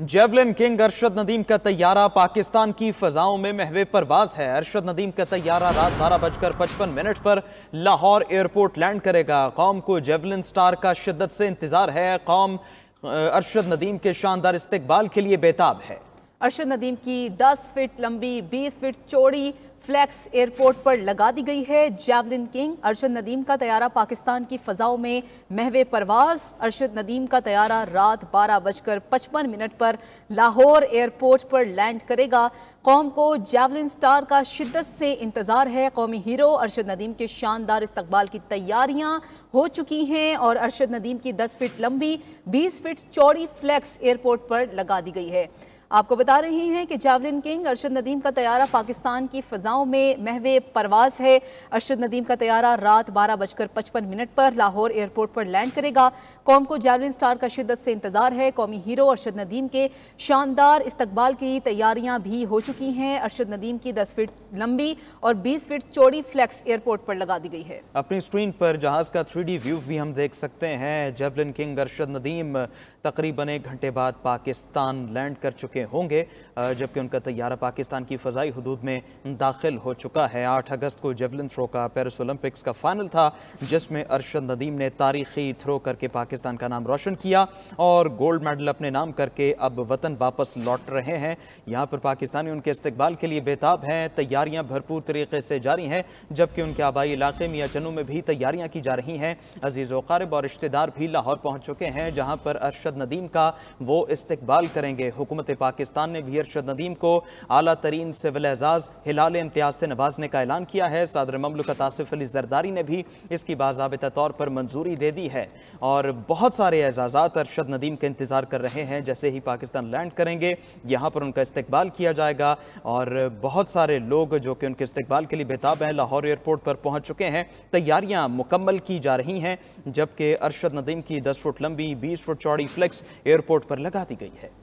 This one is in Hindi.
जेवलिन किंग अरशद नदीम का तैयारा पाकिस्तान की फजाओं में महवे परवाज है अरशद नदीम का तैयारा रात बारह बजकर पचपन मिनट पर लाहौर एयरपोर्ट लैंड करेगा कौम को जेवलिन स्टार का शिद्दत से इंतजार है कौम अरशद नदीम के शानदार इस्तकबाल के लिए बेताब है अरशद नदीम की 10 फीट लंबी 20 फीट चौड़ी फ्लैक्स एयरपोर्ट पर लगा दी गई है जैवलिन किंग अरशद नदीम का तैयारा पाकिस्तान की फ़जाओं में महवे परवाज अरशद नदीम का तैयारा रात बारह बजकर पचपन मिनट पर लाहौर एयरपोर्ट पर लैंड करेगा कौम को जैवलिन स्टार का शिद्दत से इंतज़ार है कौमी हीरो अरशद नदीम के शानदार इस्तबाल की तैयारियां हो चुकी हैं और अरशद नदीम की दस फिट लंबी बीस फिट चौड़ी फ्लैक्स एयरपोर्ट पर लगा दी गई है आपको बता रहे हैं कि जावलिन किंग अरशद नदीम का तैयारा पाकिस्तान की फ़जाओं में महवे परवाज है अरशद नदीम का तैयारा रात बारह बजकर पचपन मिनट पर लाहौर एयरपोर्ट पर लैंड करेगा कौम को जावलिन स्टार का शिदत से इंतज़ार है कौमी हीरो अरशद नदीम के शानदार इस्तबाल की तैयारियां भी हो चुकी हैं अरशद नदीम की दस फीट लंबी और बीस फीट चौड़ी फ्लैक्स एयरपोर्ट पर लगा दी गई है अपनी स्क्रीन पर जहाज़ का थ्री व्यू भी हम देख सकते हैं जेवलिन किंग अरशद नदीम तकरीबन एक घंटे बाद पाकिस्तान लैंड कर चुके चुके होंगे जबकि उनका तैयारा पाकिस्तान की फ़जाई हदूद में दाखिल हो चुका है आठ अगस्त को जेवलिन थ्रो का पेरिस ओलंपिक्स का फाइनल था जिसमें अरशद नदीम ने तारीखी थ्रो करके पाकिस्तान का नाम रोशन किया और गोल्ड मेडल अपने नाम करके अब वतन वापस लौट रहे हैं यहाँ पर पाकिस्तानी उनके इस्तबाल के लिए बेताब हैं तैयारियाँ भरपूर तरीके से जारी हैं जबकि उनके आबाई इलाके मियाँ चनू में भी तैयारियाँ की जा रही हैं अजीज़ वकारब और रिश्तेदार भी लाहौर पहुँच चुके हैं जहाँ पर अरशद नदीम का वो इस्तबाल करेंगे हुकूमत पाकिस्तान ने भी अरशद नदीम को अला तरीन सिविल एजाज हिलाल इम्तियाज से नवाजने का ऐलान किया है सदर ममलकत आसिफ अली जरदारी ने भी इसकी बाबा तौर पर मंजूरी दे दी है और बहुत सारे एजाजा अरशद नदीम का इंतज़ार कर रहे हैं जैसे ही पाकिस्तान लैंड करेंगे यहाँ पर उनका इस्तकबाल किया जाएगा और बहुत सारे लोग जो कि उनके इस्तकबाल के लिए बेताब हैं लाहौर एयरपोर्ट पर पहुँच चुके हैं तैयारियाँ मुकम्मल की जा रही हैं जबकि अरशद नदीम की दस फुट लंबी बीस फुट चौड़ी फ्लैक्स एयरपोर्ट पर लगा दी गई है